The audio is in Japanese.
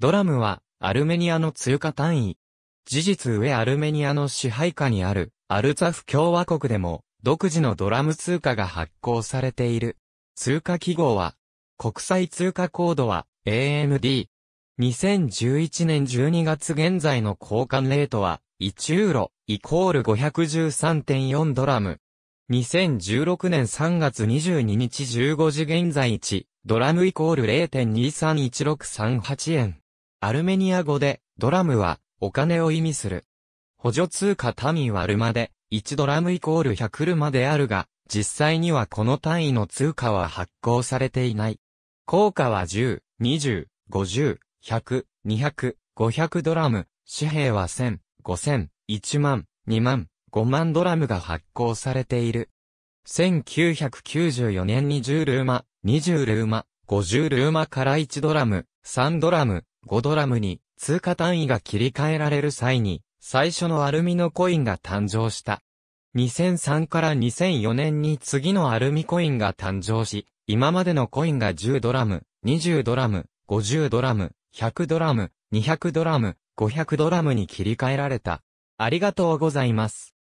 ドラムは、アルメニアの通貨単位。事実上アルメニアの支配下にある、アルツァフ共和国でも、独自のドラム通貨が発行されている。通貨記号は、国際通貨コードは AMD。2011年12月現在の交換レートは1ユーロイコール513.4ドラム。2016年3月22日15時現在1ドラムイコール0.231638円。アルメニア語で、ドラムは、お金を意味する。補助通貨単位はルマで、1ドラムイコール100ルマであるが、実際にはこの単位の通貨は発行されていない。効果は10、20、50、100、200、500ドラム、紙幣は1000、5000、1万、2万、5万ドラムが発行されている。1994年に10ルーマ、20ルーマ、50ルーマから1ドラム、3ドラム、5ドラムに通貨単位が切り替えられる際に、最初のアルミのコインが誕生した。2003から2004年に次のアルミコインが誕生し、今までのコインが10ドラム、20ドラム、50ドラム、100ドラム、200ドラム、500ドラムに切り替えられた。ありがとうございます。